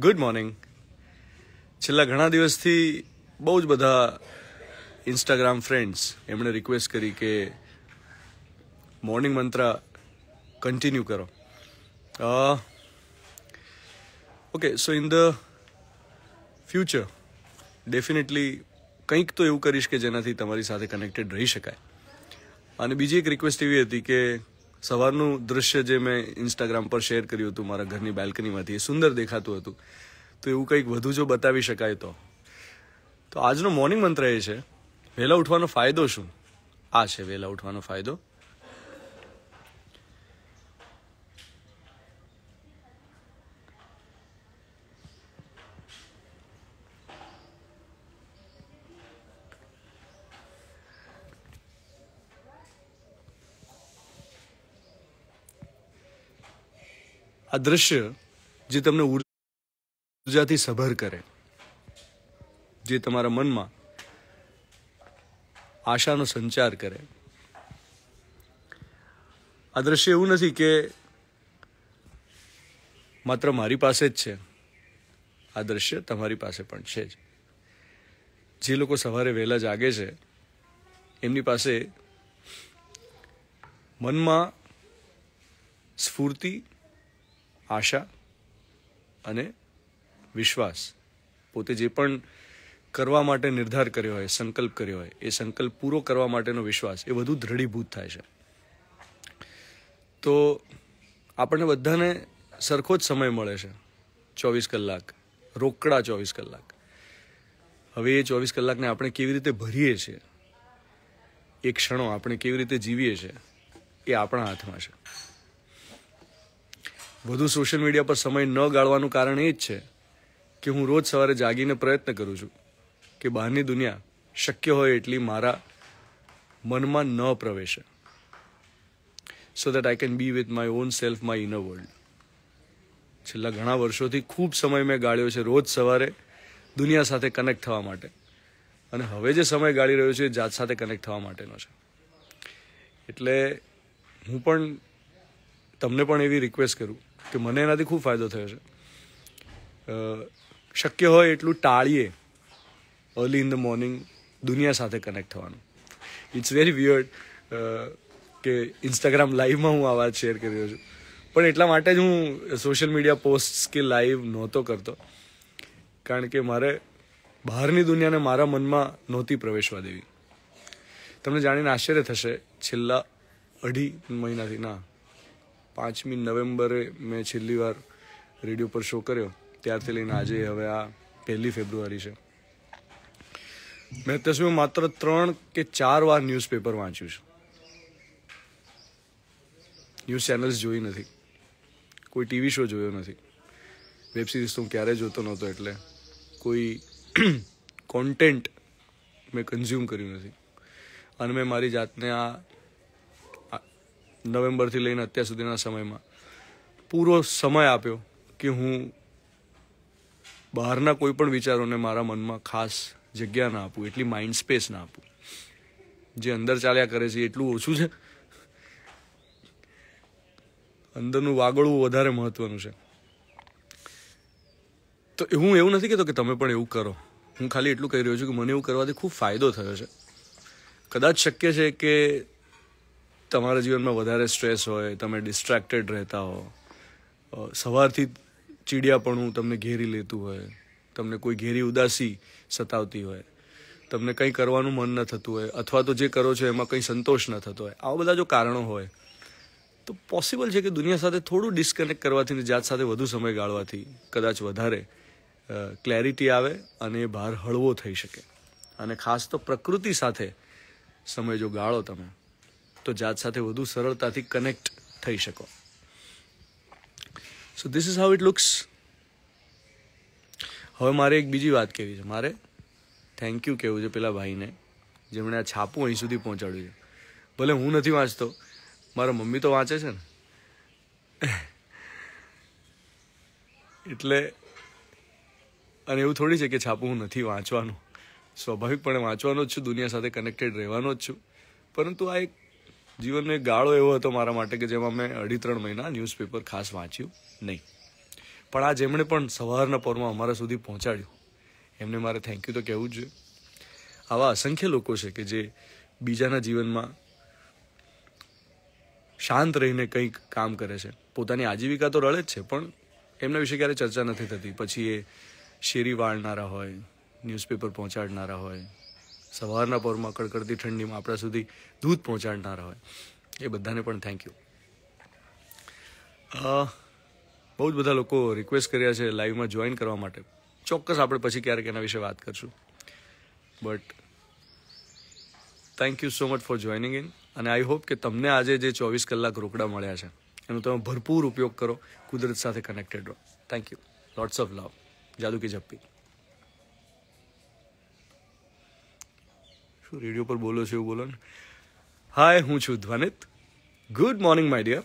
good morning છેલ્લા ઘણા દિવસથી બહુ જ બધા ઇન્સ્ટાગ્રામ ફ્રેન્ડ્સ એમણે રિક્વેસ્ટ કરી કે મોર્નિંગ મંત્રા કન્ટિન્યુ કરો okay so in the future definitely કંઈક તો એવું કરીશ કે જેનાથી તમારી સાથે કનેક્ટેડ રહી શકાય અને બીજી એક રિક્વેસ્ટ એવી હતી કે સવારનું દૃશ્ય જે મેં ઇન્સ્ટાગ્રામ પર શેર કર્યું હતું મારા ઘરની બાલ્કનીમાંથી એ સુંદર દેખાતું હતું તો એવું કંઈક વધુ જો બતાવી શકાય તો તો આજનો મોર્નિંગ મંત્ર એ છે વહેલા ઉઠવાનો ફાયદો શું આ છે વહેલા ઉઠવાનો ફાયદો આ દ્રશ્ય જે તમને ઉર્જાથી સભર કરે જે તમારા મનમાં આશાનો સંચાર કરે આ દ્રશ્ય એવું નથી કે માત્ર મારી પાસે જ છે આ દ્રશ્ય તમારી પાસે પણ છે જ જે લોકો સવારે વહેલા જાગે છે એમની પાસે મનમાં સ્ફૂર્તિ આશા અને વિશ્વાસ પોતે જે પણ કરવા માટે નિર્ધાર કર્યો હોય સંકલ્પ કર્યો હોય એ સંકલ્પ પૂરો કરવા માટેનો વિશ્વાસ એ વધુ દ્રઢીભૂત થાય છે તો આપણને બધાને સરખો જ સમય મળે છે ચોવીસ કલાક રોકડા ચોવીસ કલાક હવે એ ચોવીસ કલાકને આપણે કેવી રીતે ભરીએ છીએ એ ક્ષણો આપણે કેવી રીતે જીવીએ છીએ એ આપણા હાથમાં છે વધુ સોશિયલ મીડિયા પર સમય ન ગાળવાનું કારણ એ જ છે કે હું રોજ સવારે જાગીને પ્રયત્ન કરું છું કે બહારની દુનિયા શક્ય હોય એટલી મારા મનમાં ન પ્રવેશે so that I can be with my own self my inner world છેલ્લા ઘણા વર્ષોથી ખૂબ સમય મેં ગાળ્યો છે રોજ સવારે દુનિયા સાથે કનેક્ટ થવા માટે અને હવે જે સમય ગાળી રહ્યો છે એ જાત સાથે કનેક્ટ થવા માટેનો છે એટલે હું પણ તમને પણ એવી રિક્વેસ્ટ કરું કે મને એનાથી ખૂબ ફાયદો થયો છે શક્ય હોય એટલું ટાળીએ અર્લી ઇન ધ મોર્નિંગ દુનિયા સાથે કનેક્ટ થવાનું ઇટ્સ વેરી વિયર્ડ કે ઇન્સ્ટાગ્રામ લાઈવમાં હું આ વાત શેર કરી રહ્યો છું પણ એટલા માટે જ હું સોશિયલ મીડિયા પોસ્ટ કે લાઈવ નહોતો કરતો કારણ કે મારે બહારની દુનિયાને મારા મનમાં નહોતી પ્રવેશવા દેવી તમને જાણીને આશ્ચર્ય થશે છેલ્લા અઢી મહિનાથી ના પાંચમી નવેમ્બરે મેં છેલ્લી વાર રેડિયો પર શો કર્યો ત્યારથી લઈને આજે હવે આ પહેલી ફેબ્રુઆરી છે મેં અત્યાર સુધી માત્ર ત્રણ કે ચાર વાર ન્યૂઝપેપર વાંચ્યું છે ન્યૂઝ ચેનલ્સ જોઈ નથી કોઈ ટીવી શો જોયો નથી વેબ સિરીઝ તો હું ક્યારેય જોતો નહોતો એટલે કોઈ કોન્ટેન્ટ મેં કન્ઝ્યુમ કર્યું નથી અને મેં મારી જાતને આ નવેમ્બરથી લઈને અત્યાર સુધીના સમયમાં પૂરો સમય આપ્યો કે હું બહારના કોઈ પણ વિચારોને મારા મનમાં ખાસ જગ્યા ના આપું એટલી માઇન્ડ સ્પેસ ના આપું જે અંદર ચાલ્યા કરે છે એટલું ઓછું છે અંદરનું વાગળવું વધારે મહત્વનું છે તો હું એવું નથી કહેતો કે તમે પણ એવું કરો હું ખાલી એટલું કહી રહ્યો છું કે મને એવું કરવાથી ખૂબ ફાયદો થયો છે કદાચ શક્ય છે કે તમારા જીવનમાં વધારે સ્ટ્રેસ હોય તમે ડિસ્ટ્રેક્ટેડ રહેતા હો સવારથી ચીડિયાપણું તમને ઘેરી લેતું હોય તમને કોઈ ઘેરી ઉદાસી સતાવતી હોય તમને કંઈ કરવાનું મન ન થતું હોય અથવા તો જે કરો છો એમાં કંઈ સંતોષ ન થતો હોય આવા બધા જો કારણો હોય તો પોસિબલ છે કે દુનિયા સાથે થોડું ડિસ્કનેક્ટ કરવાથી ને જાત સાથે વધુ સમય ગાળવાથી કદાચ વધારે ક્લેરિટી આવે અને એ ભાર હળવો થઈ શકે અને ખાસ તો પ્રકૃતિ સાથે સમય જો ગાળો તમે તો જાત સાથે વધુ સરળતાથી કનેક્ટ થઈ શકો so this is how it looks હવે મારે એક બીજી વાત કહેવી છે મારે થેન્ક યુ કહેવું છે પેલા ભાઈને જેમણે આ છાપું અહીં સુધી પહોંચાડ્યું છે ભલે હું નથી વાંચતો મારા મમ્મી તો વાંચે છે ને એટલે અને એવું થોડી છે કે છાપું હું નથી વાંચવાનું સ્વાભાવિકપણે વાંચવાનો જ છું દુનિયા સાથે કનેક્ટેડ રહેવાનો જ છું પરંતુ આ એક જીવનનો એક ગાળો એવો હતો મારા માટે કે જેમાં મેં અઢી ત્રણ મહિના ન્યૂઝપેપર ખાસ વાંચ્યું નહીં પણ આ જેમણે પણ સવારના પરમાં અમારા સુધી પહોંચાડ્યું એમને મારે થેન્ક યુ તો કહેવું જ જોઈએ આવા અસંખ્ય લોકો છે કે જે બીજાના જીવનમાં શાંત રહીને કંઈક કામ કરે છે પોતાની આજીવિકા તો રળે જ છે પણ એમના વિશે ક્યારે ચર્ચા નથી થતી પછી એ શેરી વાળનારા હોય ન્યૂઝપેપર પહોંચાડનારા હોય સવારના પરમાં કડકડતી ઠંડીમાં આપણા સુધી દૂધ પહોંચાડનારા હોય એ બધાને પણ થેન્ક યુ બહુ જ બધા લોકો રિક્વેસ્ટ કર્યા છે લાઈવમાં જોઈન કરવા માટે ચોક્કસ આપણે પછી ક્યારેક એના વિશે વાત કરશું but thank you so much for joining in અને આઈ હોપ કે તમને આજે જે ચોવીસ કલાક રોકડા મળ્યા છે એનો તમે ભરપૂર ઉપયોગ કરો કુદરત સાથે કનેક્ટેડ રહો thank you lots of love જાદુ જપ્પી રેડિયો પર બોલો છો એવું બોલો હાય હું છું Dhwanit good morning my dear